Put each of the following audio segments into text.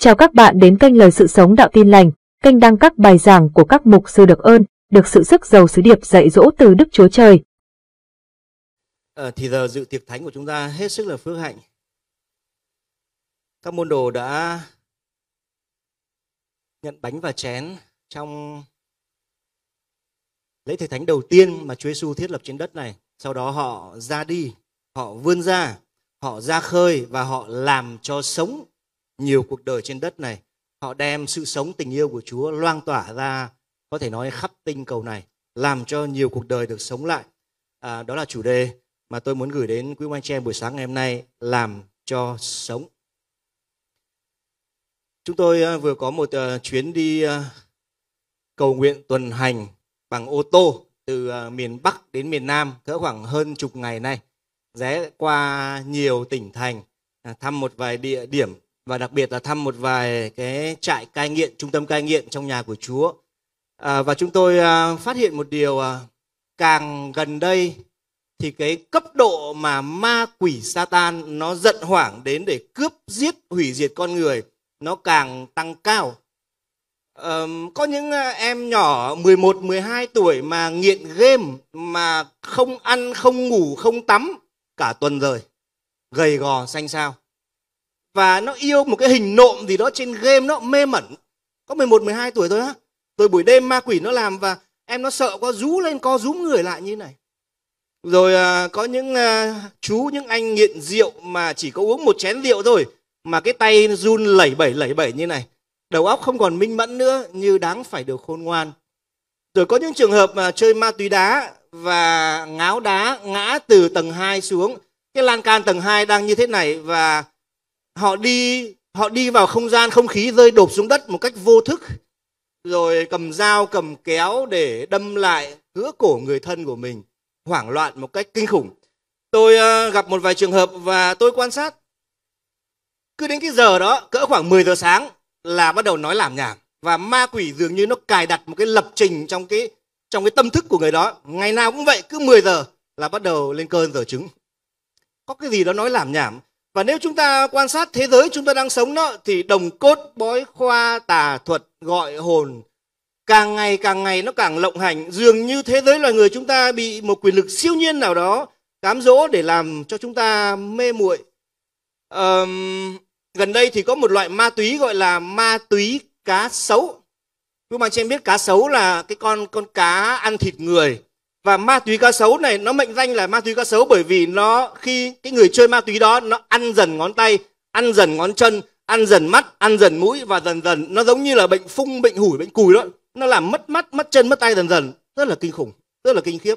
Chào các bạn đến kênh Lời Sự Sống Đạo Tin Lành, kênh đăng các bài giảng của các mục sư được ơn, được sự sức giàu sứ điệp dạy dỗ từ Đức Chúa Trời. À, thì giờ dự tiệc thánh của chúng ta hết sức là phước hạnh. Các môn đồ đã nhận bánh và chén trong lễ thực thánh đầu tiên mà Chúa Giêsu thiết lập trên đất này. Sau đó họ ra đi, họ vươn ra, họ ra khơi và họ làm cho sống nhiều cuộc đời trên đất này họ đem sự sống tình yêu của Chúa loang tỏa ra có thể nói khắp tinh cầu này làm cho nhiều cuộc đời được sống lại à, đó là chủ đề mà tôi muốn gửi đến quý anh chị em buổi sáng ngày hôm nay làm cho sống chúng tôi à, vừa có một à, chuyến đi à, cầu nguyện tuần hành bằng ô tô từ miền Bắc đến miền Nam cỡ khoảng hơn chục ngày nay rẽ qua nhiều tỉnh thành thăm một vài địa điểm và đặc biệt là thăm một vài cái trại cai nghiện, trung tâm cai nghiện trong nhà của Chúa. À, và chúng tôi à, phát hiện một điều à, càng gần đây thì cái cấp độ mà ma quỷ Satan nó giận hoảng đến để cướp giết hủy diệt con người nó càng tăng cao. À, có những à, em nhỏ 11, 12 tuổi mà nghiện game mà không ăn, không ngủ, không tắm cả tuần rồi. Gầy gò xanh sao? và nó yêu một cái hình nộm gì đó trên game nó mê mẩn có 11 12 tuổi thôi á rồi buổi đêm ma quỷ nó làm và em nó sợ có rú lên co rúm người lại như này rồi à, có những à, chú những anh nghiện rượu mà chỉ có uống một chén rượu thôi mà cái tay run lẩy bẩy lẩy bẩy như này đầu óc không còn minh mẫn nữa như đáng phải được khôn ngoan rồi có những trường hợp mà chơi ma túy đá và ngáo đá ngã từ tầng 2 xuống cái lan can tầng 2 đang như thế này và họ đi họ đi vào không gian không khí rơi đột xuống đất một cách vô thức rồi cầm dao cầm kéo để đâm lại cứa cổ người thân của mình hoảng loạn một cách kinh khủng tôi uh, gặp một vài trường hợp và tôi quan sát cứ đến cái giờ đó cỡ khoảng 10 giờ sáng là bắt đầu nói làm nhảm và ma quỷ dường như nó cài đặt một cái lập trình trong cái trong cái tâm thức của người đó ngày nào cũng vậy cứ 10 giờ là bắt đầu lên cơn giờ trứng có cái gì đó nói làm nhảm và nếu chúng ta quan sát thế giới chúng ta đang sống đó thì đồng cốt bói khoa tà thuật gọi hồn càng ngày càng ngày nó càng lộng hành dường như thế giới loài người chúng ta bị một quyền lực siêu nhiên nào đó cám dỗ để làm cho chúng ta mê muội um, gần đây thì có một loại ma túy gọi là ma túy cá sấu các bạn cho em biết cá sấu là cái con con cá ăn thịt người và ma túy cá sấu này nó mệnh danh là ma túy cá sấu bởi vì nó khi cái người chơi ma túy đó nó ăn dần ngón tay ăn dần ngón chân ăn dần mắt ăn dần mũi và dần dần nó giống như là bệnh phung bệnh hủi bệnh cùi đó nó làm mất mắt mất chân mất tay dần dần rất là kinh khủng rất là kinh khiếp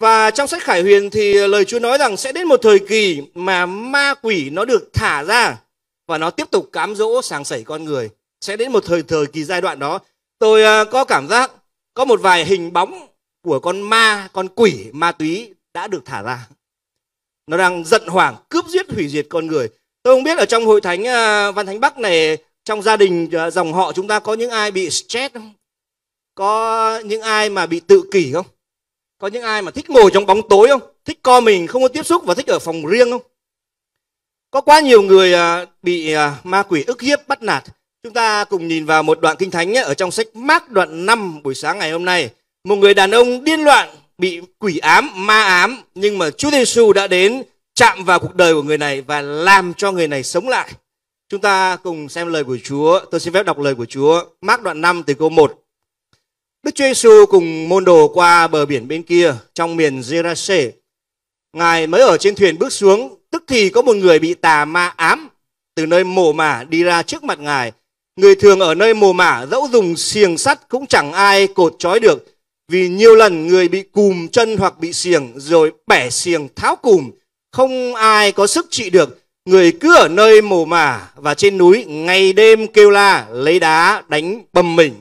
và trong sách Khải Huyền thì lời Chúa nói rằng sẽ đến một thời kỳ mà ma quỷ nó được thả ra và nó tiếp tục cám dỗ sàng sẩy con người. Sẽ đến một thời thời kỳ giai đoạn đó. Tôi à, có cảm giác có một vài hình bóng của con ma, con quỷ ma túy đã được thả ra. Nó đang giận hoảng, cướp giết hủy diệt con người. Tôi không biết ở trong hội thánh à, Văn Thánh Bắc này, trong gia đình à, dòng họ chúng ta có những ai bị stress không? Có những ai mà bị tự kỷ không? Có những ai mà thích ngồi trong bóng tối không? Thích co mình không có tiếp xúc và thích ở phòng riêng không? Có quá nhiều người à, bị ma quỷ ức hiếp bắt nạt. Chúng ta cùng nhìn vào một đoạn kinh thánh ở trong sách Mác đoạn 5 buổi sáng ngày hôm nay một người đàn ông điên loạn bị quỷ ám, ma ám nhưng mà Chúa Giêsu đã đến chạm vào cuộc đời của người này và làm cho người này sống lại. Chúng ta cùng xem lời của Chúa. Tôi xin phép đọc lời của Chúa. mark đoạn 5 từ câu 1. Đức Chúa Giêsu cùng môn đồ qua bờ biển bên kia trong miền Gerase. Ngài mới ở trên thuyền bước xuống, tức thì có một người bị tà ma ám từ nơi mồ mả đi ra trước mặt Ngài. Người thường ở nơi mồ mả dẫu dùng xiềng sắt cũng chẳng ai cột trói được, vì nhiều lần người bị cùm chân hoặc bị xiềng rồi bẻ xiềng tháo cùm, không ai có sức trị được. Người cứ ở nơi mồ mả và trên núi ngày đêm kêu la lấy đá đánh bầm mình.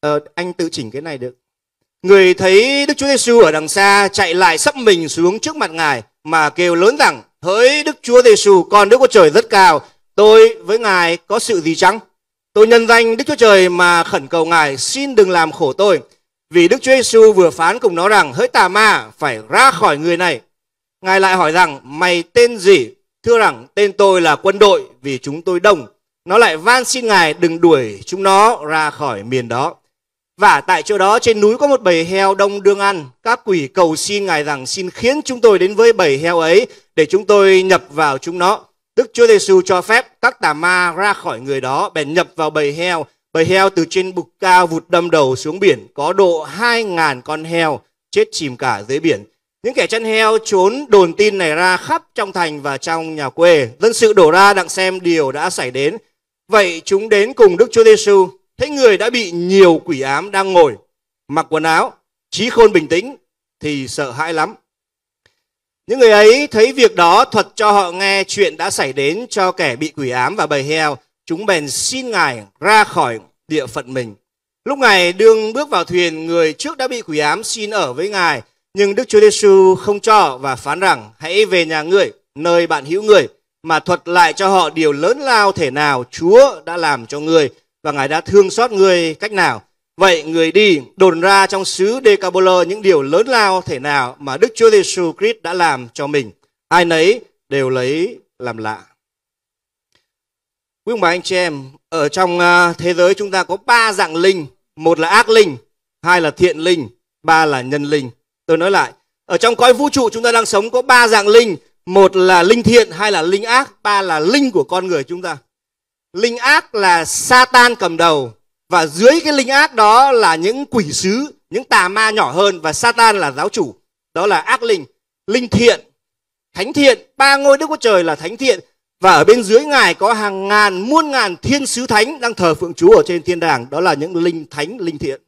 Ờ, anh tự chỉnh cái này được. Người thấy Đức Chúa Giêsu ở đằng xa chạy lại sắp mình xuống trước mặt Ngài mà kêu lớn rằng: "Hỡi Đức Chúa Giêsu, con Đức của Trời rất cao, tôi với Ngài có sự gì chăng?" Tôi nhân danh Đức Chúa Trời mà khẩn cầu Ngài, xin đừng làm khổ tôi. Vì Đức Chúa Giêsu vừa phán cùng nó rằng, hỡi tà ma, phải ra khỏi người này. Ngài lại hỏi rằng, mày tên gì? Thưa rằng, tên tôi là quân đội, vì chúng tôi đông. Nó lại van xin Ngài đừng đuổi chúng nó ra khỏi miền đó. Và tại chỗ đó trên núi có một bầy heo đông đương ăn. Các quỷ cầu xin Ngài rằng xin khiến chúng tôi đến với bầy heo ấy để chúng tôi nhập vào chúng nó. Đức Chúa Giêsu cho phép các tà ma ra khỏi người đó, bèn nhập vào bầy heo. Bầy heo từ trên bục cao vụt đâm đầu xuống biển, có độ 2.000 con heo chết chìm cả dưới biển. Những kẻ chăn heo trốn đồn tin này ra khắp trong thành và trong nhà quê. Dân sự đổ ra đặng xem điều đã xảy đến. Vậy chúng đến cùng Đức Chúa Giêsu, thấy người đã bị nhiều quỷ ám đang ngồi, mặc quần áo, trí khôn bình tĩnh thì sợ hãi lắm. Những người ấy thấy việc đó thuật cho họ nghe chuyện đã xảy đến cho kẻ bị quỷ ám và bầy heo. Chúng bèn xin Ngài ra khỏi địa phận mình. Lúc này đương bước vào thuyền, người trước đã bị quỷ ám xin ở với Ngài. Nhưng Đức Chúa Giêsu không cho và phán rằng hãy về nhà người nơi bạn hữu người mà thuật lại cho họ điều lớn lao thể nào Chúa đã làm cho người và Ngài đã thương xót người cách nào. Vậy người đi đồn ra trong xứ Decapolis những điều lớn lao thể nào mà Đức Chúa Giêsu Christ đã làm cho mình. Ai nấy đều lấy làm lạ. Quý ông bà anh chị em, ở trong à, thế giới chúng ta có ba dạng linh, một là ác linh, hai là thiện linh, ba là nhân linh. Tôi nói lại, ở trong cõi vũ trụ chúng ta đang sống có ba dạng linh, một là linh thiện, hai là linh ác, ba là linh của con người chúng ta. Linh ác là Satan cầm đầu, và dưới cái linh ác đó là những quỷ sứ những tà ma nhỏ hơn và Satan là giáo chủ đó là ác linh linh thiện thánh thiện ba ngôi đức của trời là thánh thiện và ở bên dưới ngài có hàng ngàn muôn ngàn thiên sứ thánh đang thờ phượng chúa ở trên thiên đàng đó là những linh thánh linh thiện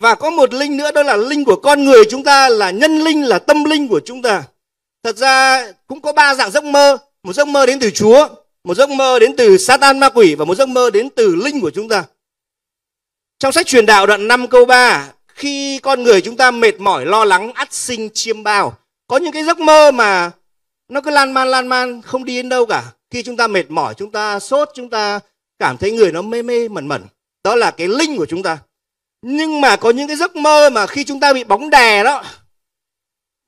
và có một linh nữa đó là linh của con người chúng ta là nhân linh là tâm linh của chúng ta thật ra cũng có ba dạng giấc mơ một giấc mơ đến từ chúa một giấc mơ đến từ satan ma quỷ và một giấc mơ đến từ linh của chúng ta trong sách truyền đạo đoạn 5 câu 3, khi con người chúng ta mệt mỏi lo lắng ắt sinh chiêm bao. Có những cái giấc mơ mà nó cứ lan man lan man không đi đến đâu cả. Khi chúng ta mệt mỏi, chúng ta sốt, chúng ta cảm thấy người nó mê mê mẩn mẩn. Đó là cái linh của chúng ta. Nhưng mà có những cái giấc mơ mà khi chúng ta bị bóng đè đó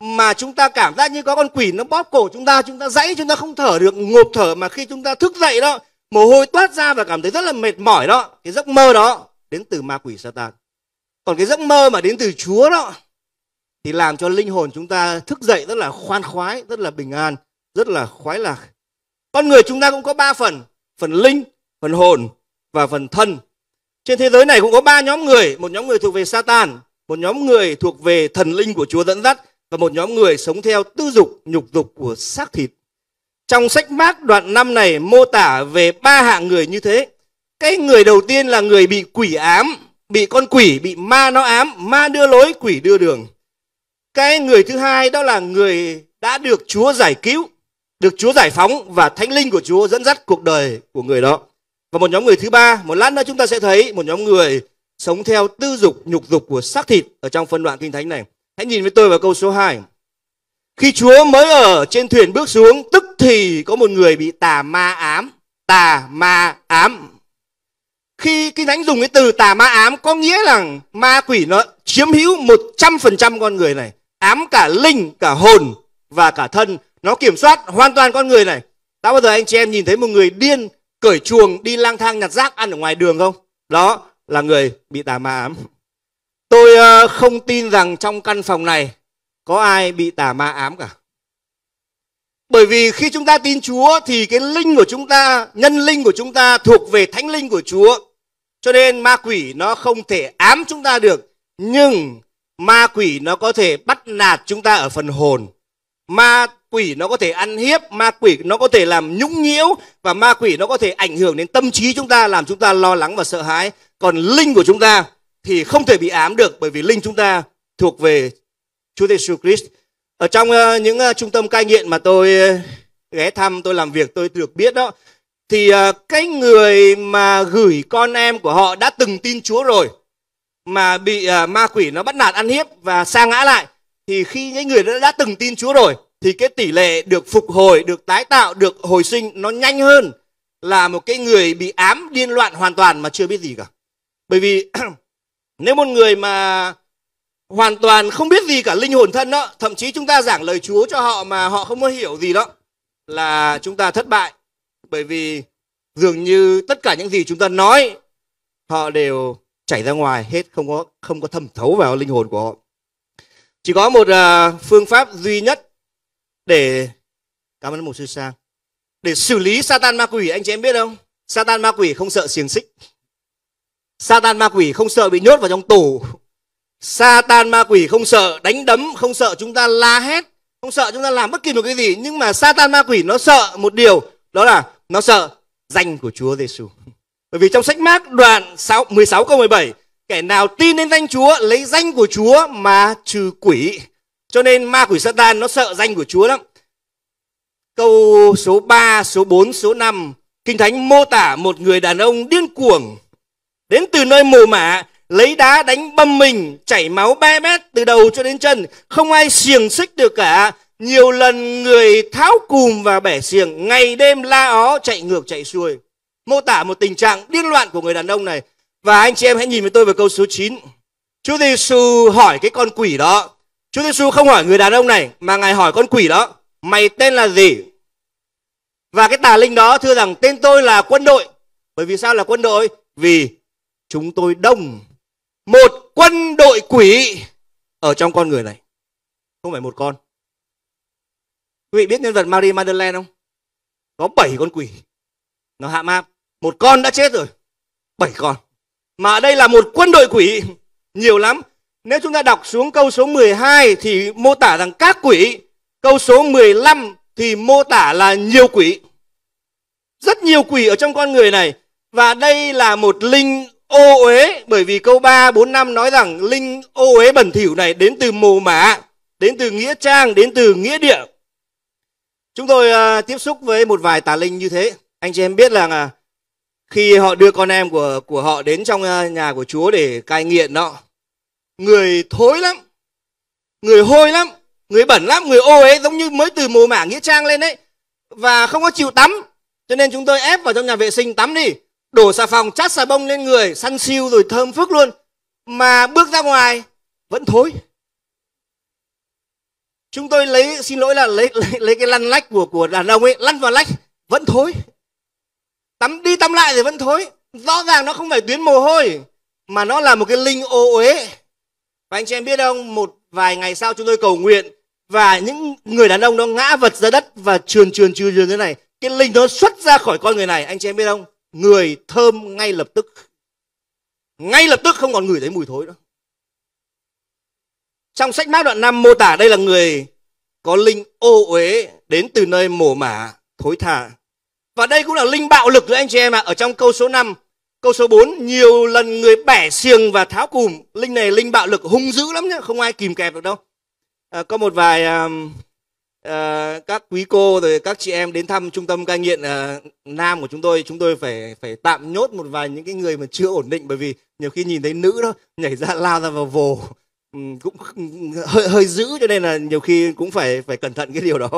mà chúng ta cảm giác như có con quỷ nó bóp cổ chúng ta, chúng ta dãy chúng ta không thở được, ngộp thở mà khi chúng ta thức dậy đó, mồ hôi toát ra và cảm thấy rất là mệt mỏi đó, cái giấc mơ đó đến từ ma quỷ Satan. Còn cái giấc mơ mà đến từ Chúa đó thì làm cho linh hồn chúng ta thức dậy rất là khoan khoái, rất là bình an, rất là khoái lạc. Con người chúng ta cũng có ba phần, phần linh, phần hồn và phần thân. Trên thế giới này cũng có ba nhóm người, một nhóm người thuộc về Satan, một nhóm người thuộc về thần linh của Chúa dẫn dắt và một nhóm người sống theo tư dục, nhục dục của xác thịt. Trong sách Mác đoạn 5 này mô tả về ba hạng người như thế cái người đầu tiên là người bị quỷ ám bị con quỷ bị ma nó ám ma đưa lối quỷ đưa đường cái người thứ hai đó là người đã được chúa giải cứu được chúa giải phóng và thánh linh của chúa dẫn dắt cuộc đời của người đó và một nhóm người thứ ba một lát nữa chúng ta sẽ thấy một nhóm người sống theo tư dục nhục dục của xác thịt ở trong phân đoạn kinh thánh này hãy nhìn với tôi vào câu số 2 khi chúa mới ở trên thuyền bước xuống tức thì có một người bị tà ma ám tà ma ám khi kinh thánh dùng cái từ tà ma ám có nghĩa là ma quỷ nó chiếm hữu 100% con người này ám cả linh cả hồn và cả thân nó kiểm soát hoàn toàn con người này đã bao giờ anh chị em nhìn thấy một người điên cởi chuồng đi lang thang nhặt rác ăn ở ngoài đường không đó là người bị tà ma ám tôi ờ, không tin rằng trong căn phòng này có ai bị tà ma ám cả bởi vì khi chúng ta tin Chúa thì cái linh của chúng ta, nhân linh của chúng ta thuộc về thánh linh của Chúa. Cho nên ma quỷ nó không thể ám chúng ta được, nhưng ma quỷ nó có thể bắt nạt chúng ta ở phần hồn. Ma quỷ nó có thể ăn hiếp, ma quỷ nó có thể làm nhũng nhiễu và ma quỷ nó có thể ảnh hưởng đến tâm trí chúng ta làm chúng ta lo lắng và sợ hãi. Còn linh của chúng ta thì không thể bị ám được bởi vì linh chúng ta thuộc về Chúa Giêsu Christ. Ở trong ờ, những ờ, trung tâm cai nghiện mà tôi ờ, ghé thăm, tôi làm việc, tôi được biết đó thì à, cái người mà gửi con em của họ đã từng tin Chúa rồi mà bị à, ma quỷ nó bắt nạt ăn hiếp và sa ngã lại thì khi những người đã, đã từng tin Chúa rồi thì cái tỷ lệ được phục hồi, được tái tạo, được hồi sinh nó nhanh hơn là một cái người bị ám điên loạn hoàn toàn mà chưa biết gì cả. Bởi vì nếu một người mà hoàn toàn không biết gì cả linh hồn thân đó, thậm chí chúng ta giảng lời Chúa cho họ mà họ không có hiểu gì đó là chúng ta thất bại bởi vì dường như tất cả những gì chúng ta nói họ đều chảy ra ngoài hết không có không có thẩm thấu vào linh hồn của họ chỉ có một uh, phương pháp duy nhất để cảm ơn một sư sang để xử lý Satan ma quỷ anh chị em biết không? Satan ma quỷ không sợ xiềng xích. Satan ma quỷ không sợ bị nhốt vào trong tù. Satan ma quỷ không sợ đánh đấm, không sợ chúng ta la hét, không sợ chúng ta làm bất kỳ một cái gì. Nhưng mà Satan ma quỷ nó sợ một điều đó là nó sợ danh của Chúa Giêsu. Bởi vì trong sách Mác đoạn 6, 16 câu 17, kẻ nào tin đến danh Chúa, lấy danh của Chúa mà trừ quỷ. Cho nên ma quỷ Satan nó sợ danh của Chúa lắm. Câu số 3, số 4, số 5, Kinh Thánh mô tả một người đàn ông điên cuồng đến từ nơi mồ mả lấy đá đánh bầm mình chảy máu ba mét từ đầu cho đến chân không ai xiềng xích được cả nhiều lần người tháo cùm và bẻ xiềng ngày đêm la ó chạy ngược chạy xuôi mô tả một tình trạng điên loạn của người đàn ông này và anh chị em hãy nhìn với tôi vào câu số 9 Chúa Giêsu hỏi cái con quỷ đó Chúa Giêsu không hỏi người đàn ông này mà ngài hỏi con quỷ đó mày tên là gì và cái tà linh đó thưa rằng tên tôi là quân đội bởi vì sao là quân đội vì chúng tôi đông một quân đội quỷ ở trong con người này không phải một con Quý vị biết nhân vật Marie Madeleine không? Có 7 con quỷ. Nó hạ map. Một con đã chết rồi. 7 con. Mà đây là một quân đội quỷ. Nhiều lắm. Nếu chúng ta đọc xuống câu số 12 thì mô tả rằng các quỷ. Câu số 15 thì mô tả là nhiều quỷ. Rất nhiều quỷ ở trong con người này. Và đây là một linh ô uế bởi vì câu 3, 4, 5 nói rằng linh ô uế bẩn thỉu này đến từ mồ mả, đến từ nghĩa trang, đến từ nghĩa địa. Chúng tôi uh, tiếp xúc với một vài tà linh như thế. Anh chị em biết là uh, khi họ đưa con em của của họ đến trong uh, nhà của Chúa để cai nghiện đó, người thối lắm, người hôi lắm, người bẩn lắm, người ô ấy giống như mới từ mồ mả nghĩa trang lên đấy và không có chịu tắm. Cho nên chúng tôi ép vào trong nhà vệ sinh tắm đi, đổ xà phòng, chát xà bông lên người, săn siêu rồi thơm phức luôn. Mà bước ra ngoài vẫn thối chúng tôi lấy xin lỗi là lấy lấy, lấy cái lăn lách của của đàn ông ấy lăn vào lách vẫn thối tắm đi tắm lại thì vẫn thối rõ ràng nó không phải tuyến mồ hôi mà nó là một cái linh ô uế và anh chị em biết không một vài ngày sau chúng tôi cầu nguyện và những người đàn ông nó ngã vật ra đất và trườn trườn trườn trườn thế này cái linh nó xuất ra khỏi con người này anh chị em biết không người thơm ngay lập tức ngay lập tức không còn ngửi thấy mùi thối nữa trong sách Mác đoạn 5 mô tả đây là người có linh ô uế đến từ nơi mồ mả thối tha. Và đây cũng là linh bạo lực nữa anh chị em ạ. À. Ở trong câu số 5, câu số 4, nhiều lần người bẻ xiềng và tháo cùm. Linh này linh bạo lực hung dữ lắm nhá, không ai kìm kẹp được đâu. À, có một vài à, à, các quý cô rồi các chị em đến thăm trung tâm cai nghiện à, nam của chúng tôi, chúng tôi phải phải tạm nhốt một vài những cái người mà chưa ổn định bởi vì nhiều khi nhìn thấy nữ đó nhảy ra lao ra vào vồ Ừ, cũng hơi hơi dữ cho nên là nhiều khi cũng phải phải cẩn thận cái điều đó.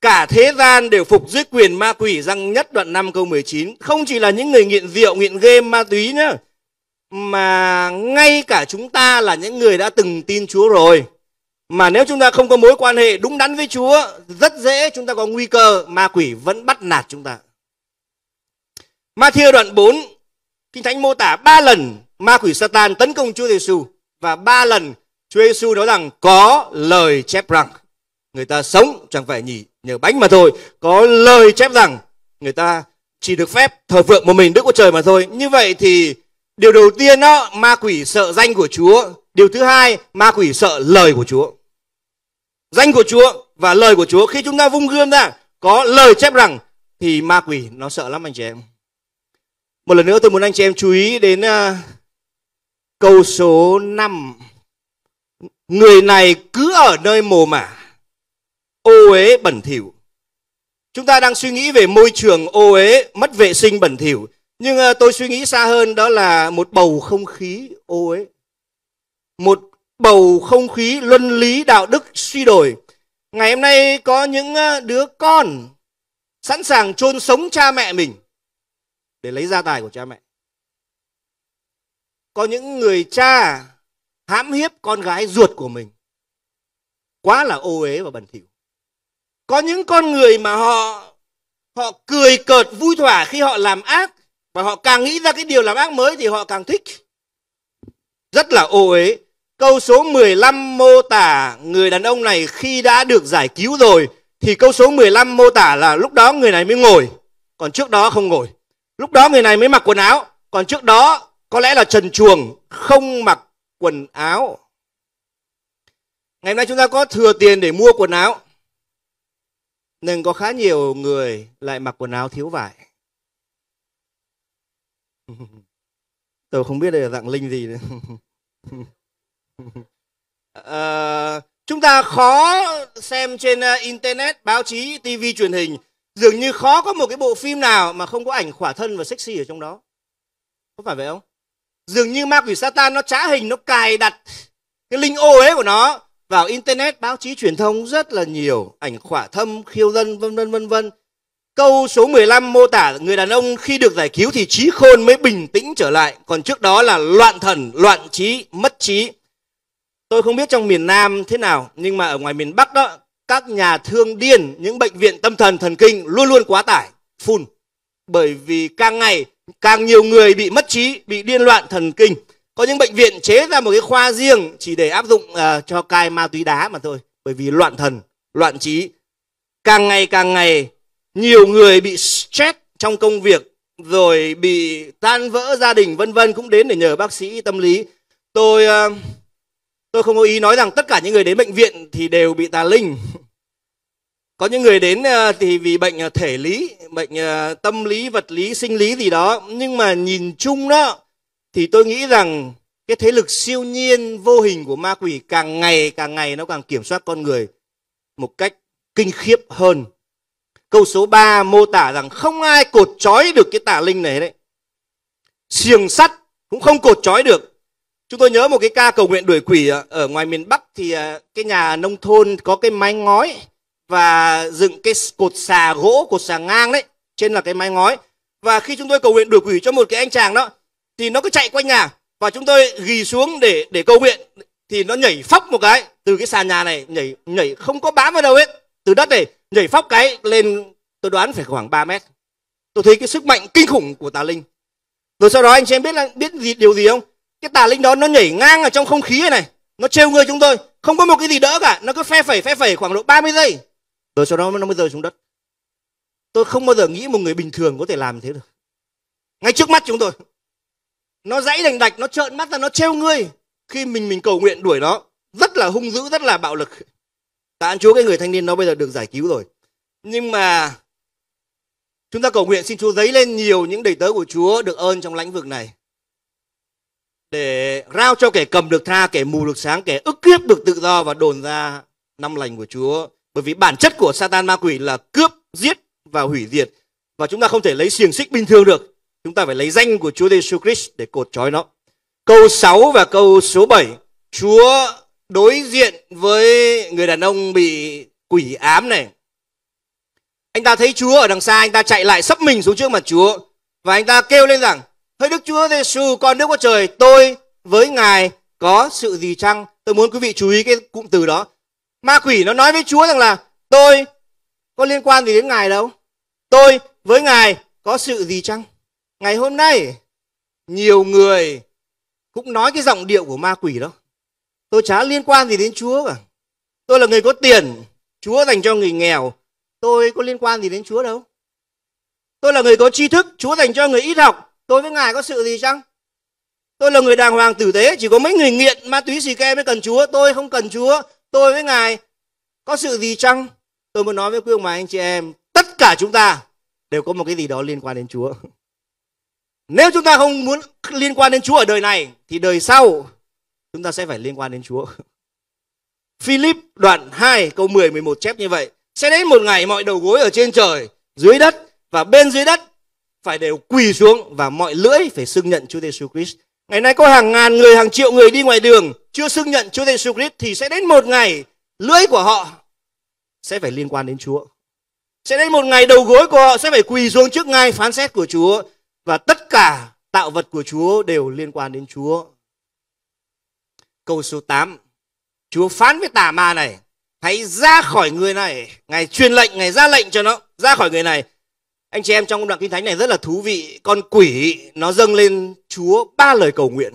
Cả thế gian đều phục dưới quyền ma quỷ răng nhất đoạn 5 câu 19. Không chỉ là những người nghiện rượu, nghiện game, ma túy nhá. Mà ngay cả chúng ta là những người đã từng tin Chúa rồi. Mà nếu chúng ta không có mối quan hệ đúng đắn với Chúa, rất dễ chúng ta có nguy cơ ma quỷ vẫn bắt nạt chúng ta. Matthew đoạn 4, Kinh Thánh mô tả ba lần ma quỷ Satan tấn công Chúa Giêsu và ba lần Chúa Giêsu nói rằng có lời chép rằng người ta sống chẳng phải nhỉ nhờ bánh mà thôi, có lời chép rằng người ta chỉ được phép thờ phượng một mình Đức Chúa Trời mà thôi. Như vậy thì điều đầu tiên đó ma quỷ sợ danh của Chúa, điều thứ hai ma quỷ sợ lời của Chúa. Danh của Chúa và lời của Chúa khi chúng ta vung gươm ra có lời chép rằng thì ma quỷ nó sợ lắm anh chị em. Một lần nữa tôi muốn anh chị em chú ý đến à, Câu số 5 Người này cứ ở nơi mồ mả Ô ế bẩn thỉu Chúng ta đang suy nghĩ về môi trường ô ế Mất vệ sinh bẩn thỉu Nhưng ờ, tôi suy nghĩ xa hơn đó là Một bầu không khí ô ế Một bầu không khí luân lý đạo đức suy đổi Ngày hôm nay có những ờ, đứa con Sẵn sàng chôn sống cha mẹ mình Để lấy gia tài của cha mẹ có những người cha hãm hiếp con gái ruột của mình quá là ô uế và bẩn thỉu có những con người mà họ họ cười cợt vui thỏa khi họ làm ác và họ càng nghĩ ra cái điều làm ác mới thì họ càng thích rất là ô uế câu số 15 mô tả người đàn ông này khi đã được giải cứu rồi thì câu số 15 mô tả là lúc đó người này mới ngồi còn trước đó không ngồi lúc đó người này mới mặc quần áo còn trước đó có lẽ là trần chuồng không mặc quần áo. Ngày hôm nay chúng ta có thừa tiền để mua quần áo. Nên có khá nhiều người lại mặc quần áo thiếu vải. Tôi không biết đây là dạng linh gì nữa. à, chúng ta khó xem trên ờ, internet, báo chí, tv truyền hình dường như khó có một cái bộ phim nào mà không có ảnh khỏa thân và sexy ở trong đó. Có phải vậy không? dường như ma quỷ Satan nó trá hình nó cài đặt cái linh ô ấy của nó vào internet báo chí truyền thông rất là nhiều ảnh khỏa thâm khiêu dân vân vân vân vân câu số 15 mô tả người đàn ông khi được giải cứu thì trí khôn mới bình tĩnh trở lại còn trước đó là loạn thần loạn trí mất trí tôi không biết trong miền Nam thế nào nhưng mà ở ngoài miền Bắc đó các nhà thương điên những bệnh viện tâm thần thần kinh luôn luôn quá tải phun bởi vì càng ngày Càng nhiều người bị mất trí, bị điên loạn thần kinh. Có những bệnh viện chế ra một cái khoa riêng chỉ để áp dụng uh, cho cai ma túy đá mà thôi. Bởi vì loạn thần, loạn trí. Càng ngày càng ngày nhiều người bị stress trong công việc rồi bị tan vỡ gia đình vân vân cũng đến để nhờ bác sĩ tâm lý. Tôi uh, tôi không có ý nói rằng tất cả những người đến bệnh viện thì đều bị tà linh có những người đến à, thì vì bệnh à, thể lý bệnh à, tâm lý vật lý sinh lý gì đó nhưng mà nhìn chung đó thì tôi nghĩ rằng cái thế lực siêu nhiên vô hình của ma quỷ càng ngày càng ngày nó càng kiểm soát con người một cách kinh khiếp hơn câu số 3 mô tả rằng không ai cột trói được cái tà linh này đấy xiềng sắt cũng không cột trói được chúng tôi nhớ một cái ca cầu nguyện đuổi quỷ ở ngoài miền bắc thì cái nhà nông thôn có cái mái ngói và dựng cái cột xà gỗ, cột xà ngang đấy trên là cái mái ngói. Và khi chúng tôi cầu nguyện đuổi quỷ cho một cái anh chàng đó thì nó cứ chạy quanh nhà và chúng tôi ghi xuống để để cầu nguyện thì nó nhảy phóc một cái từ cái sàn nhà này nhảy nhảy không có bám vào đâu hết từ đất này nhảy phóc cái lên tôi đoán phải khoảng 3 mét tôi thấy cái sức mạnh kinh khủng của tà linh rồi sau đó anh chị em biết là biết gì điều gì không cái tà linh đó nó nhảy ngang ở trong không khí này nó trêu người chúng tôi không có một cái gì đỡ cả nó cứ phe phẩy phe phẩy khoảng độ 30 giây rồi sau đó nó mới rơi xuống đất tôi không bao giờ nghĩ một người bình thường có thể làm thế được ngay trước mắt chúng tôi nó dãy đành đạch nó trợn mắt ra nó treo ngươi khi mình mình cầu nguyện đuổi nó rất là hung dữ rất là bạo lực tạ ơn chúa cái người thanh niên nó bây giờ được giải cứu rồi nhưng mà chúng ta cầu nguyện xin chúa giấy lên nhiều những đầy tớ của chúa được ơn trong lãnh vực này để rao cho kẻ cầm được tha kẻ mù được sáng kẻ ức kiếp được tự do và đồn ra năm lành của chúa bởi vì bản chất của Satan ma quỷ là cướp, giết và hủy diệt. Và chúng ta không thể lấy xiềng xích bình thường được. Chúng ta phải lấy danh của Chúa Giêsu Christ để cột trói nó. Câu 6 và câu số 7. Chúa đối diện với người đàn ông bị quỷ ám này. Anh ta thấy Chúa ở đằng xa, anh ta chạy lại sấp mình xuống trước mặt Chúa. Và anh ta kêu lên rằng, Hỡi Đức Chúa Giêsu, con Đức của Trời, tôi với Ngài có sự gì chăng? Tôi muốn quý vị chú ý cái cụm từ đó. Ma quỷ nó nói với Chúa rằng là tôi có liên quan gì đến Ngài đâu. Tôi với Ngài có sự gì chăng? Ngày hôm nay nhiều người cũng nói cái giọng điệu của ma quỷ đó. Tôi chả liên quan gì đến Chúa cả. Tôi là người có tiền, Chúa dành cho người nghèo. Tôi có liên quan gì đến Chúa đâu. Tôi là người có tri thức, Chúa dành cho người ít học. Tôi với Ngài có sự gì chăng? Tôi là người đàng hoàng tử tế, chỉ có mấy người nghiện ma túy xì ke mới cần Chúa, tôi không cần Chúa tôi với ngài có sự gì chăng tôi muốn nói với quý ông bà anh chị em tất cả chúng ta đều có một cái gì đó liên quan đến chúa nếu chúng ta không muốn liên quan đến chúa ở đời này thì đời sau chúng ta sẽ phải liên quan đến chúa Philip đoạn 2 câu 10 11 chép như vậy sẽ đến một ngày mọi đầu gối ở trên trời dưới đất và bên dưới đất phải đều quỳ xuống và mọi lưỡi phải xưng nhận Chúa Giêsu Christ Ngày nay có hàng ngàn người, hàng triệu người đi ngoài đường chưa xưng nhận Chúa Giêsu Christ thì sẽ đến một ngày lưỡi của họ sẽ phải liên quan đến Chúa. Sẽ đến một ngày đầu gối của họ sẽ phải quỳ xuống trước ngai phán xét của Chúa và tất cả tạo vật của Chúa đều liên quan đến Chúa. Câu số 8. Chúa phán với tà ma này, hãy ra khỏi người này. Ngài truyền lệnh, Ngài ra lệnh cho nó, ra khỏi người này anh chị em trong đoạn kinh thánh này rất là thú vị. Con quỷ nó dâng lên Chúa ba lời cầu nguyện.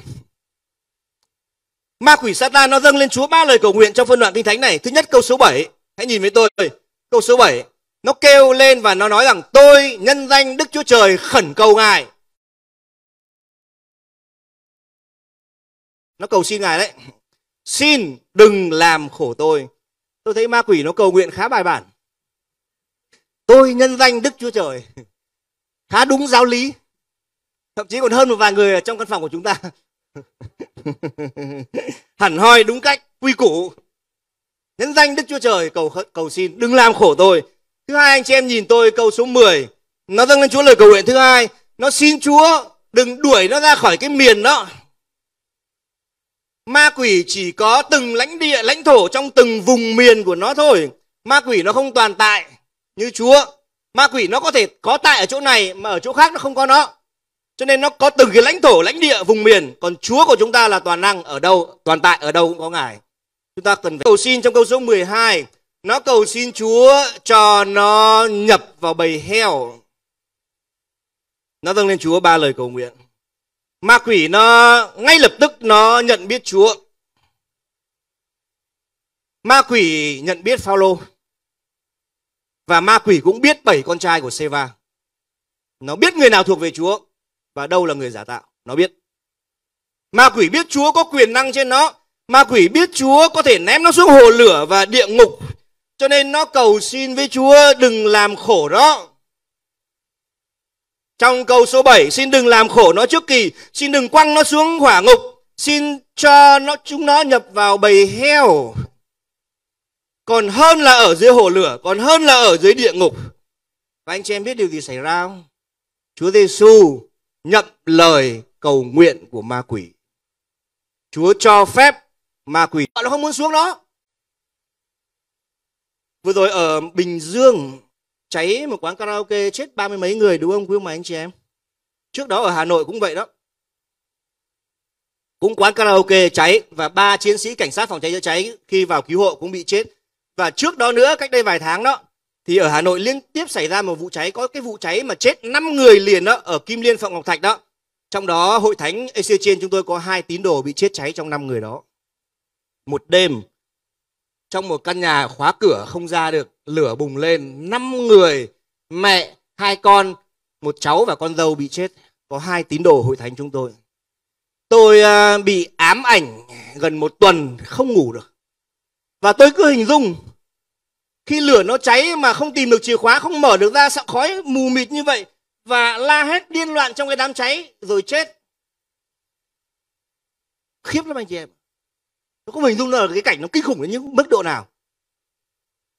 Ma quỷ Satan nó dâng lên Chúa ba lời cầu nguyện trong phân đoạn kinh thánh này. Thứ nhất câu số 7. Hãy nhìn với tôi. Câu số 7. Nó kêu lên và nó nói rằng tôi nhân danh Đức Chúa Trời khẩn cầu Ngài. Nó cầu xin Ngài đấy. Xin đừng làm khổ tôi. Tôi thấy ma quỷ nó cầu nguyện khá bài bản tôi nhân danh đức chúa trời khá đúng giáo lý thậm chí còn hơn một vài người ở trong căn phòng của chúng ta hẳn hoi đúng cách quy củ nhân danh đức chúa trời cầu cầu xin đừng làm khổ tôi thứ hai anh chị em nhìn tôi câu số 10 nó dâng lên chúa lời cầu nguyện thứ hai nó xin chúa đừng đuổi nó ra khỏi cái miền đó ma quỷ chỉ có từng lãnh địa lãnh thổ trong từng vùng miền của nó thôi ma quỷ nó không toàn tại như Chúa. Ma quỷ nó có thể có tại ở chỗ này mà ở chỗ khác nó không có nó. Cho nên nó có từng cái lãnh thổ, lãnh địa, vùng miền. Còn Chúa của chúng ta là toàn năng ở đâu, toàn tại ở đâu cũng có Ngài. Chúng ta cần phải cầu xin trong câu số 12. Nó cầu xin Chúa cho nó nhập vào bầy heo. Nó dâng lên Chúa ba lời cầu nguyện. Ma quỷ nó ngay lập tức nó nhận biết Chúa. Ma quỷ nhận biết Phaolô. lô và ma quỷ cũng biết bảy con trai của Seva. Nó biết người nào thuộc về Chúa và đâu là người giả tạo. Nó biết. Ma quỷ biết Chúa có quyền năng trên nó. Ma quỷ biết Chúa có thể ném nó xuống hồ lửa và địa ngục. Cho nên nó cầu xin với Chúa đừng làm khổ nó. Trong câu số 7, xin đừng làm khổ nó trước kỳ, xin đừng quăng nó xuống hỏa ngục, xin cho nó chúng nó nhập vào bầy heo còn hơn là ở dưới hồ lửa còn hơn là ở dưới địa ngục và anh chị em biết điều gì xảy ra không chúa giêsu nhận lời cầu nguyện của ma quỷ chúa cho phép ma quỷ họ không muốn xuống đó vừa rồi ở bình dương cháy một quán karaoke chết ba mươi mấy người đúng không quý ông bà anh chị em trước đó ở hà nội cũng vậy đó cũng quán karaoke cháy và ba chiến sĩ cảnh sát phòng cháy chữa cháy khi vào cứu hộ cũng bị chết và trước đó nữa cách đây vài tháng đó thì ở Hà Nội liên tiếp xảy ra một vụ cháy có cái vụ cháy mà chết 5 người liền đó ở Kim Liên Phạm Ngọc Thạch đó. Trong đó hội thánh EC trên chúng tôi có hai tín đồ bị chết cháy trong 5 người đó. Một đêm trong một căn nhà khóa cửa không ra được, lửa bùng lên, 5 người, mẹ, hai con, một cháu và con dâu bị chết, có hai tín đồ hội thánh chúng tôi. Tôi à, bị ám ảnh gần một tuần không ngủ được và tôi cứ hình dung khi lửa nó cháy mà không tìm được chìa khóa, không mở được ra, sợ khói mù mịt như vậy và la hét điên loạn trong cái đám cháy rồi chết. Khiếp lắm anh chị em. Tôi không hình dung là cái cảnh nó kinh khủng đến những mức độ nào.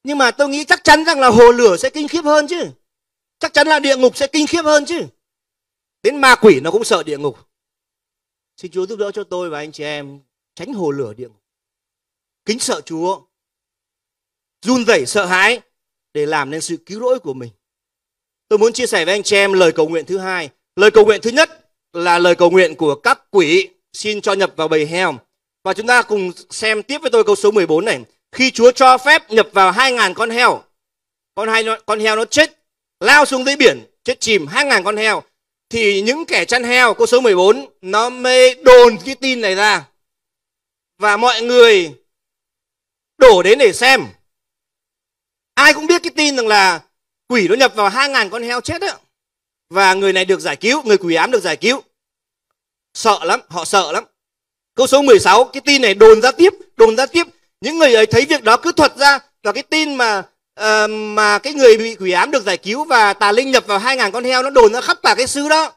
Nhưng mà tôi nghĩ chắc chắn rằng là hồ lửa sẽ kinh khiếp hơn chứ. Chắc chắn là địa ngục sẽ kinh khiếp hơn chứ. Đến ma quỷ nó cũng sợ địa ngục. Xin Chúa giúp đỡ cho tôi và anh chị em tránh hồ lửa địa ngục kính sợ Chúa, run rẩy sợ hãi để làm nên sự cứu rỗi của mình. Tôi muốn chia sẻ với anh chị em lời cầu nguyện thứ hai. Lời cầu nguyện thứ nhất là lời cầu nguyện của các quỷ xin cho nhập vào bầy heo. Và chúng ta cùng xem tiếp với tôi câu số 14 này. Khi Chúa cho phép nhập vào 2.000 con heo, con hai con heo nó chết, lao xuống dưới biển, chết chìm 2.000 con heo. Thì những kẻ chăn heo, câu số 14, nó mê đồn cái tin này ra. Và mọi người đổ đến để xem ai cũng biết cái tin rằng là quỷ nó nhập vào hai ngàn con heo chết đó và người này được giải cứu người quỷ ám được giải cứu sợ lắm họ sợ lắm câu số 16 cái tin này đồn ra tiếp đồn ra tiếp những người ấy thấy việc đó cứ thuật ra và cái tin mà uh, mà cái người bị quỷ ám được giải cứu và tà linh nhập vào hai ngàn con heo nó đồn ra khắp cả cái xứ đó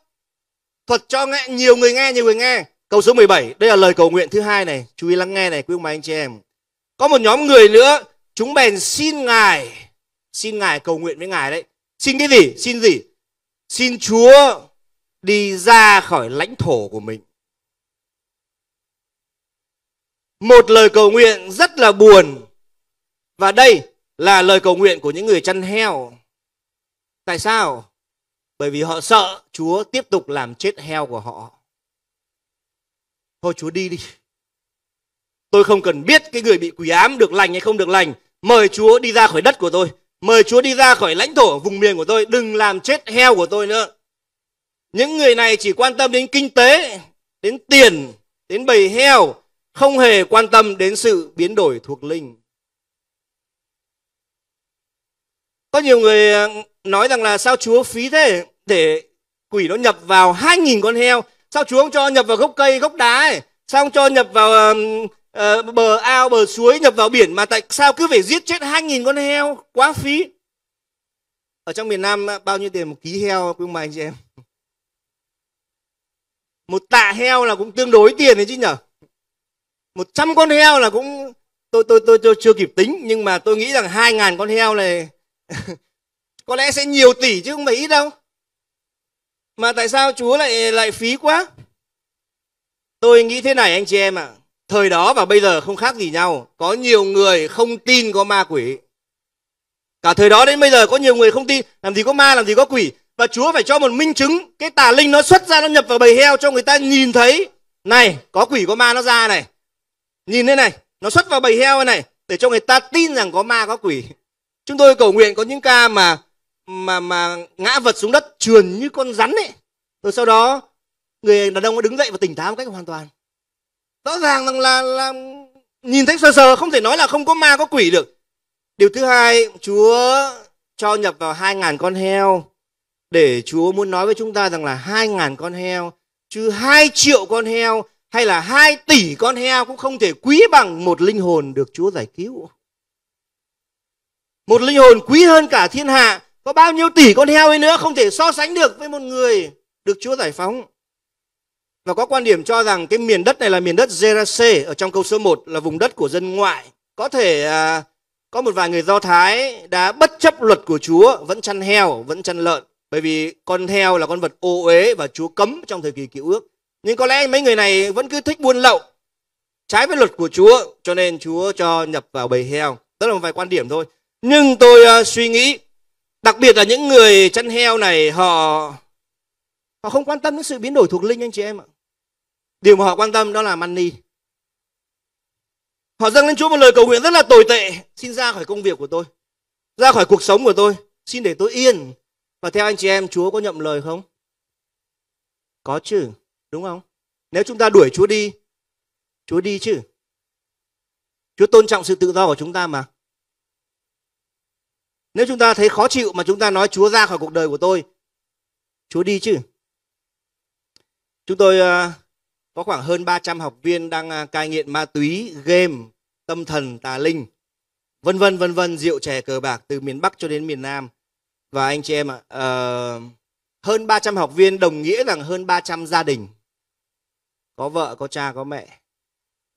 thuật cho nghe, nhiều người nghe nhiều người nghe câu số 17 đây là lời cầu nguyện thứ hai này chú ý lắng nghe này quý ông bà anh chị em có một nhóm người nữa, chúng bèn xin Ngài, xin Ngài cầu nguyện với Ngài đấy. Xin cái gì? Xin gì? Xin Chúa đi ra khỏi lãnh thổ của mình. Một lời cầu nguyện rất là buồn. Và đây là lời cầu nguyện của những người chăn heo. Tại sao? Bởi vì họ sợ Chúa tiếp tục làm chết heo của họ. Thôi Chúa đi đi. Tôi không cần biết cái người bị quỷ ám được lành hay không được lành. Mời Chúa đi ra khỏi đất của tôi. Mời Chúa đi ra khỏi lãnh thổ vùng miền của tôi. Đừng làm chết heo của tôi nữa. Những người này chỉ quan tâm đến kinh tế, đến tiền, đến bầy heo. Không hề quan tâm đến sự biến đổi thuộc linh. Có nhiều người ờ, nói rằng là sao Chúa phí thế để quỷ nó nhập vào 2.000 con heo. Sao Chúa không cho nhập vào gốc cây, gốc đá ấy? Sao không cho nhập vào uh, bờ ao bờ suối nhập vào biển mà tại sao cứ phải giết chết 2.000 con heo quá phí ở trong miền Nam bao nhiêu tiền một ký heo quý ông bà anh chị em một tạ heo là cũng tương đối tiền đấy chứ nhở một trăm con heo là cũng tôi tôi tôi, tôi chưa kịp tính nhưng mà tôi nghĩ rằng 2.000 con heo này có lẽ sẽ nhiều tỷ chứ không phải ít đâu mà tại sao Chúa lại lại phí quá? Tôi nghĩ thế này anh chị em ạ. À thời đó và bây giờ không khác gì nhau có nhiều người không tin có ma quỷ cả thời đó đến bây giờ có nhiều người không tin làm gì có ma làm gì có quỷ và chúa phải cho một minh chứng cái tà linh nó xuất ra nó nhập vào bầy heo cho người ta nhìn thấy này có quỷ có ma nó ra này nhìn thế này nó xuất vào bầy heo này để cho người ta tin rằng có ma có quỷ chúng tôi cầu nguyện có những ca mà mà mà ngã vật xuống đất trườn như con rắn ấy rồi sau đó người đàn ông đứng dậy và tỉnh táo một cách hoàn toàn rõ ràng rằng là, là nhìn thấy sơ sơ không thể nói là không có ma có quỷ được điều thứ hai chúa cho nhập vào hai ngàn con heo để chúa muốn nói với chúng ta rằng là hai ngàn con heo chứ hai triệu con heo hay là hai tỷ con heo cũng không thể quý bằng một linh hồn được chúa giải cứu một linh hồn quý hơn cả thiên hạ có bao nhiêu tỷ con heo ấy nữa không thể so sánh được với một người được chúa giải phóng và có quan điểm cho rằng cái miền đất này là miền đất Gerase ở trong câu số 1 là vùng đất của dân ngoại. Có thể à, có một vài người Do Thái đã bất chấp luật của Chúa vẫn chăn heo, vẫn chăn lợn. Bởi vì con heo là con vật ô uế và Chúa cấm trong thời kỳ cựu ước. Nhưng có lẽ mấy người này vẫn cứ thích buôn lậu, trái với luật của Chúa, cho nên Chúa cho nhập vào bầy heo. Đó là một vài quan điểm thôi. Nhưng tôi uh, suy nghĩ, đặc biệt là những người chăn heo này, họ họ không quan tâm đến sự biến đổi thuộc linh anh chị em ạ. Điều mà họ quan tâm đó là money. Họ dâng lên Chúa một lời cầu nguyện rất là tồi tệ. Xin ra khỏi công việc của tôi. Ra khỏi cuộc sống của tôi. Xin để tôi yên. Và theo anh chị em, Chúa có nhậm lời không? Có chứ, đúng không? Nếu chúng ta đuổi Chúa đi, Chúa đi chứ. Chúa tôn trọng sự tự do của chúng ta mà. Nếu chúng ta thấy khó chịu mà chúng ta nói Chúa ra khỏi cuộc đời của tôi, Chúa đi chứ. Chúng tôi ờ, có khoảng hơn 300 học viên đang à, cai nghiện ma túy, game, tâm thần, tà linh, vân vân vân vân, rượu chè cờ bạc từ miền Bắc cho đến miền Nam. Và anh chị em ạ, à, uh, hơn 300 học viên đồng nghĩa rằng hơn 300 gia đình. Có vợ, có cha, có mẹ.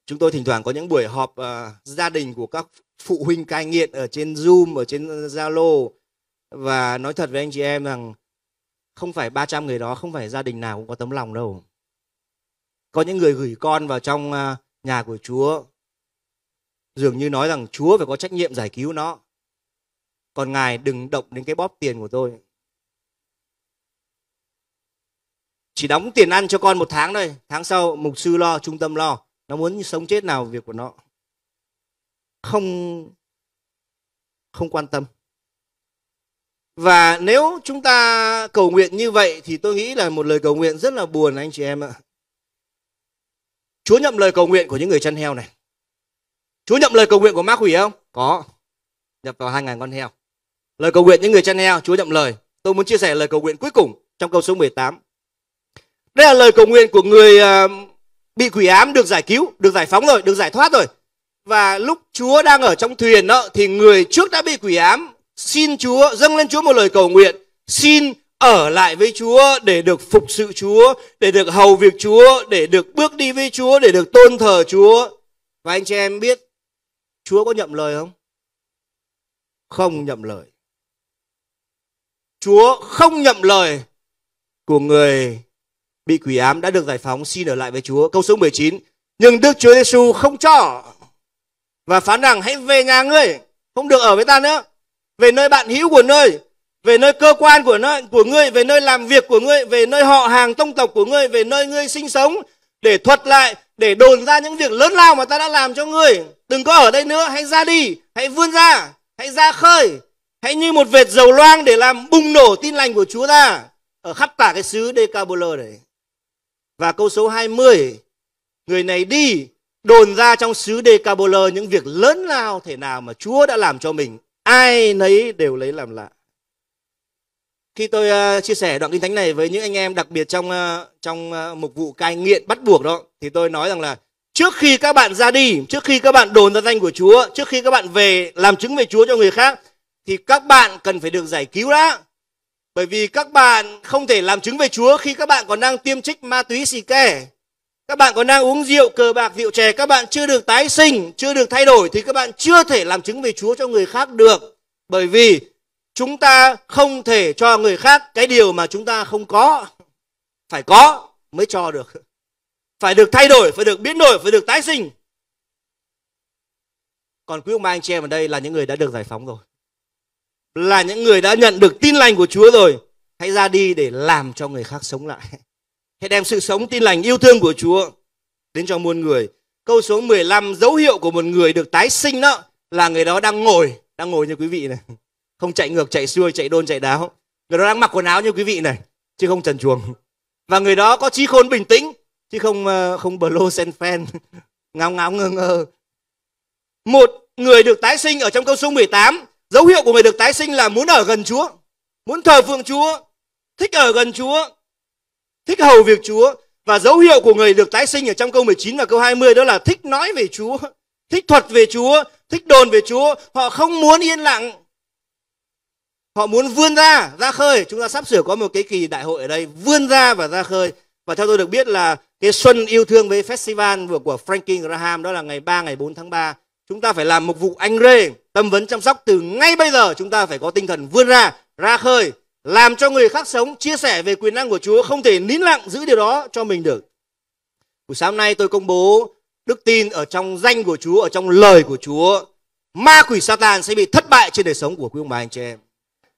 Chúng tôi thỉnh thoảng có những buổi họp uh, gia đình của các phụ huynh cai nghiện ở trên Zoom, ở trên Zalo. Và nói thật với anh chị em rằng không phải 300 người đó, không phải gia đình nào cũng có tấm lòng đâu có những người gửi con vào trong à, nhà của Chúa dường như nói rằng Chúa phải có trách nhiệm giải cứu nó. Còn ngài đừng động đến cái bóp tiền của tôi. Chỉ đóng tiền ăn cho con một tháng thôi, tháng sau mục sư lo, trung tâm lo, nó muốn sống chết nào việc của nó. Không không quan tâm. Và nếu chúng ta cầu nguyện như vậy thì tôi nghĩ là một lời cầu nguyện rất là buồn anh chị em ạ. Chúa nhận lời cầu nguyện của những người chăn heo này. Chúa nhận lời cầu nguyện của ma quỷ không? Có. Nhập vào 2.000 con heo. Lời cầu nguyện những người chăn heo, Chúa nhận lời. Tôi muốn chia sẻ lời cầu nguyện cuối cùng trong câu số 18. Đây là lời cầu nguyện của người ờ, bị quỷ ám được giải cứu, được giải phóng rồi, được giải thoát rồi. Và lúc Chúa đang ở trong thuyền đó thì người trước đã bị quỷ ám xin Chúa dâng lên Chúa một lời cầu nguyện, xin ở lại với Chúa để được phục sự Chúa, để được hầu việc Chúa, để được bước đi với Chúa, để được tôn thờ Chúa. Và anh chị em biết Chúa có nhậm lời không? Không nhậm lời. Chúa không nhậm lời của người bị quỷ ám đã được giải phóng xin ở lại với Chúa. Câu số 19. Nhưng Đức Chúa Giêsu không cho và phán rằng hãy về nhà ngươi, không được ở với ta nữa. Về nơi bạn hữu của nơi về nơi cơ quan của nơi của ngươi về nơi làm việc của ngươi về nơi họ hàng tông tộc của ngươi về nơi ngươi sinh sống để thuật lại để đồn ra những việc lớn lao mà ta đã làm cho ngươi đừng có ở đây nữa hãy ra đi hãy vươn ra hãy ra khơi hãy như một vệt dầu loang để làm bùng nổ tin lành của chúa ta ở khắp cả cái xứ Decabolo này và câu số 20 người này đi đồn ra trong xứ Decabolo những việc lớn lao thể nào mà Chúa đã làm cho mình ai nấy đều lấy làm lạ khi tôi uh, chia sẻ đoạn kinh thánh này với những anh em đặc biệt trong uh, trong uh, mục vụ cai nghiện bắt buộc đó thì tôi nói rằng là trước khi các bạn ra đi trước khi các bạn đồn ra danh của chúa trước khi các bạn về làm chứng về chúa cho người khác thì các bạn cần phải được giải cứu đã bởi vì các bạn không thể làm chứng về chúa khi các bạn còn đang tiêm trích ma túy xì ke các bạn còn đang uống rượu cờ bạc rượu chè các bạn chưa được tái sinh chưa được thay đổi thì các bạn chưa thể làm chứng về chúa cho người khác được bởi vì chúng ta không thể cho người khác cái điều mà chúng ta không có phải có mới cho được phải được thay đổi phải được biến đổi phải được tái sinh còn quý ông bà anh chị em ở đây là những người đã được giải phóng rồi là những người đã nhận được tin lành của chúa rồi hãy ra đi để làm cho người khác sống lại hãy đem sự sống tin lành yêu thương của chúa đến cho muôn người câu số 15 dấu hiệu của một người được tái sinh đó là người đó đang ngồi đang ngồi như quý vị này không chạy ngược chạy xuôi chạy đôn chạy đáo người đó đang mặc quần áo như quý vị này chứ không trần chuồng và người đó có trí khôn bình tĩnh chứ không ờ, không bờ lô sen phen ngáo ngáo ngơ ngơ một người được tái sinh ở trong câu số 18 dấu hiệu của người được tái sinh là muốn ở gần Chúa muốn thờ phượng Chúa thích ở gần Chúa thích hầu việc Chúa và dấu hiệu của người được tái sinh ở trong câu 19 và câu 20 đó là thích nói về Chúa thích thuật về Chúa thích đồn về Chúa họ không muốn yên lặng họ muốn vươn ra ra khơi chúng ta sắp sửa có một cái kỳ đại hội ở đây vươn ra và ra khơi và theo tôi được biết là cái xuân yêu thương với festival vừa của Franklin Graham đó là ngày 3 ngày 4 tháng 3 chúng ta phải làm một vụ anh rê tâm vấn chăm sóc từ ngay bây giờ chúng ta phải có tinh thần vươn ra ra khơi làm cho người khác sống chia sẻ về quyền năng của Chúa không thể nín lặng giữ điều đó cho mình được buổi sáng nay tôi công bố đức tin ở trong danh của Chúa ở trong lời của Chúa ma quỷ Satan sẽ bị thất bại trên đời sống của quý ông bà anh chị em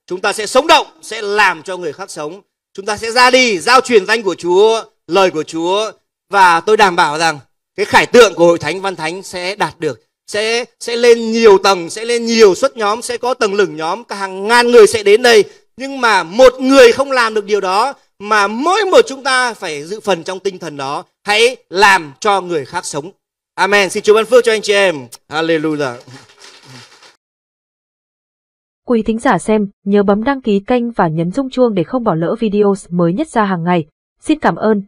chúng ta sẽ sống động sẽ làm cho người khác sống chúng ta sẽ ra đi giao truyền danh của chúa lời của chúa và tôi đảm bảo rằng cái khải tượng của hội thánh văn thánh sẽ đạt được sẽ sẽ lên nhiều tầng sẽ lên nhiều suất nhóm sẽ có tầng lửng nhóm cả hàng ngàn người sẽ đến đây nhưng mà một người không làm được điều đó mà mỗi một chúng ta phải dự phần trong tinh thần đó hãy làm cho người khác sống amen xin chúa ban phước cho anh chị em hallelujah Quý thính giả xem, nhớ bấm đăng ký kênh và nhấn rung chuông để không bỏ lỡ video mới nhất ra hàng ngày. Xin cảm ơn.